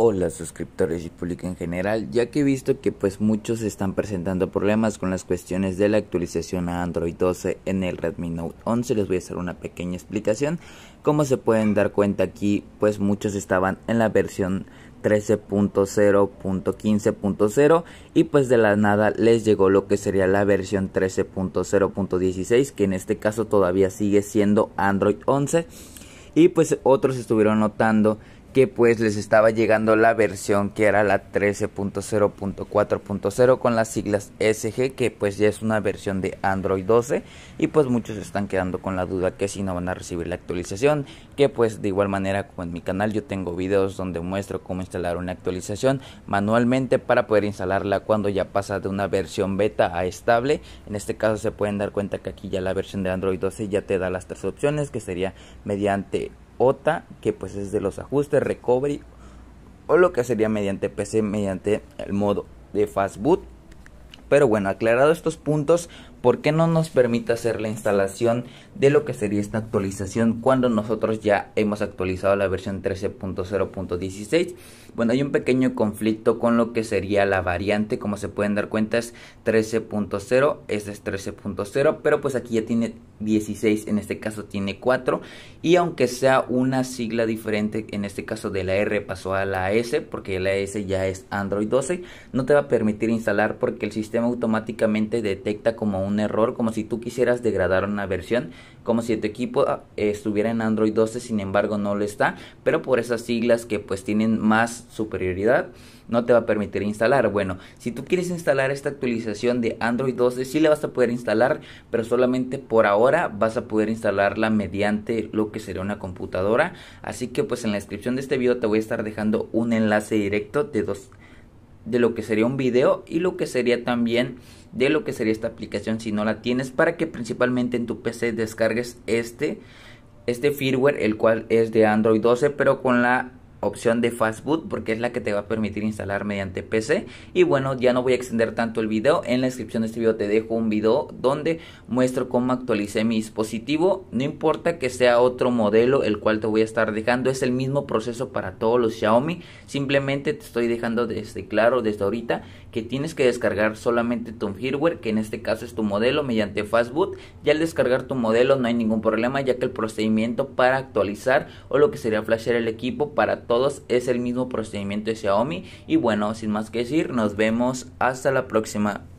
Hola suscriptores y público en general, ya que he visto que pues muchos están presentando problemas con las cuestiones de la actualización a Android 12 en el Redmi Note 11, les voy a hacer una pequeña explicación. Como se pueden dar cuenta aquí, pues muchos estaban en la versión 13.0.15.0 y pues de la nada les llegó lo que sería la versión 13.0.16 que en este caso todavía sigue siendo Android 11 y pues otros estuvieron notando que pues les estaba llegando la versión que era la 13.0.4.0 con las siglas SG que pues ya es una versión de Android 12 y pues muchos están quedando con la duda que si no van a recibir la actualización que pues de igual manera como en mi canal yo tengo videos donde muestro cómo instalar una actualización manualmente para poder instalarla cuando ya pasa de una versión beta a estable en este caso se pueden dar cuenta que aquí ya la versión de Android 12 ya te da las tres opciones que sería mediante OTA, que pues es de los ajustes, recovery, o lo que sería mediante PC, mediante el modo de boot. Pero bueno, aclarado estos puntos, ¿por qué no nos permite hacer la instalación de lo que sería esta actualización cuando nosotros ya hemos actualizado la versión 13.0.16? Bueno, hay un pequeño conflicto con lo que sería la variante, como se pueden dar cuenta es 13.0, este es 13.0, pero pues aquí ya tiene 16, en este caso tiene 4, y aunque sea una sigla diferente, en este caso de la R pasó a la S, porque la S ya es Android 12, no te va a permitir instalar porque el sistema automáticamente detecta como un un error, como si tú quisieras degradar una versión, como si tu equipo ah, estuviera en Android 12, sin embargo no lo está, pero por esas siglas que pues tienen más superioridad no te va a permitir instalar. Bueno, si tú quieres instalar esta actualización de Android 12, si le vas a poder instalar, pero solamente por ahora vas a poder instalarla mediante lo que sería una computadora. Así que pues en la descripción de este video te voy a estar dejando un enlace directo de dos de lo que sería un video y lo que sería también de lo que sería esta aplicación si no la tienes para que principalmente en tu PC descargues este este firmware el cual es de Android 12 pero con la opción de Fastboot porque es la que te va a permitir instalar mediante PC y bueno ya no voy a extender tanto el video en la descripción de este video te dejo un video donde muestro cómo actualicé mi dispositivo no importa que sea otro modelo el cual te voy a estar dejando es el mismo proceso para todos los Xiaomi simplemente te estoy dejando desde claro desde ahorita que tienes que descargar solamente tu firmware que en este caso es tu modelo mediante Fastboot y al descargar tu modelo no hay ningún problema ya que el procedimiento para actualizar o lo que sería flashear el equipo para todos es el mismo procedimiento de Xiaomi. Y bueno, sin más que decir, nos vemos hasta la próxima.